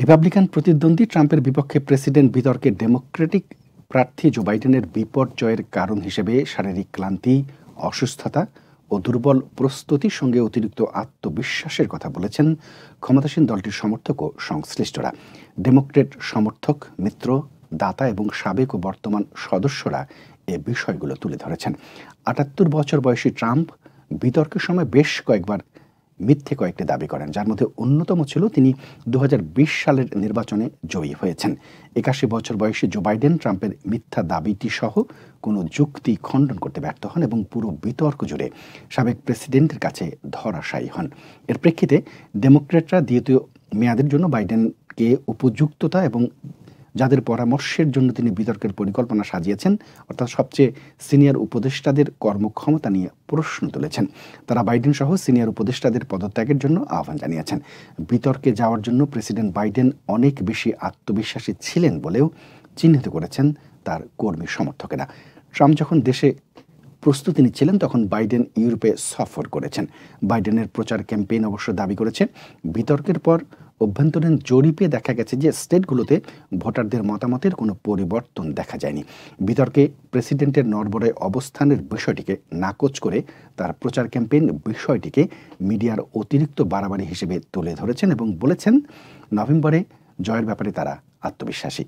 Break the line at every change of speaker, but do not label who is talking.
Republican প্রতিদ্বন্দ্বী ট্রাম্পের বিপক্ষে প্রেসিডেন্ট বিতর্কে ডেমোক্রেটিক প্রার্থী জো বাইডেনের বিপর্যয়ের কারণ হিসেবে শারীরিক ক্লান্তি অসুস্থতা ও দুর্বল প্রস্তুতির সঙ্গে অতিরিক্ত আত্মবিশ্বাসের কথা বলেছেন ক্ষমতাসীন দলটির সমর্থক ও সংশ্লিষ্টরা ডেমোক্রেট সমর্থক মিত্র দাতা এবং সাবেক ও বর্তমান সদস্যরা এ বিষয়গুলো তুলে ধরেছেন আটাত্তর বছর বয়সী ট্রাম্প বিতর্কের সময় বেশ কয়েকবার মিথ্যে কয়েকটি দাবি করেন যার মধ্যে অন্যতম ছিল তিনি দু সালের নির্বাচনে জয়ী হয়েছেন একাশি বছর বয়সে জো বাইডেন ট্রাম্পের মিথ্যা দাবিটি সহ কোনো যুক্তি খণ্ডন করতে ব্যর্থ হন এবং পুরো বিতর্ক জুড়ে সাবেক প্রেসিডেন্টের কাছে ধরাশায়ী হন এর প্রেক্ষিতে ডেমোক্রেটরা দ্বিতীয় মেয়াদের জন্য বাইডেনকে উপযুক্ততা এবং যাদের পরামর্শের জন্য তিনি বিতর্কের পরিকল্পনা সাজিয়েছেন অর্থাৎ সবচেয়ে সিনিয়র উপদেষ্টাদের কর্মক্ষমতা নিয়ে প্রশ্ন তুলেছেন তারা বাইডেন সহ সিনিয়র উপদেষ্টাদের পদত্যাগের জন্য আহ্বান জানিয়েছেন বিতর্কে যাওয়ার জন্য প্রেসিডেন্ট বাইডেন অনেক বেশি আত্মবিশ্বাসী ছিলেন বলেও চিহ্নিত করেছেন তার কর্মী সমর্থকেরা ট্রাম্প যখন দেশে প্রস্তুতি নিচ্ছিলেন তখন বাইডেন ইউরোপে সফর করেছেন বাইডেনের প্রচার ক্যাম্পেইন অবশ্য দাবি করেছে বিতর্কের পর অভ্যন্তরীণ জরিপে দেখা গেছে যে স্টেটগুলোতে ভোটারদের মতামতের কোনো পরিবর্তন দেখা যায়নি বিতর্কে প্রেসিডেন্টের নরবরে অবস্থানের বিষয়টিকে নাকচ করে তার প্রচার ক্যাম্পেইন বিষয়টিকে মিডিয়ার অতিরিক্ত বাড়াবাড়ি হিসেবে তুলে ধরেছেন এবং বলেছেন নভেম্বরে জয়ের ব্যাপারে তারা আত্মবিশ্বাসী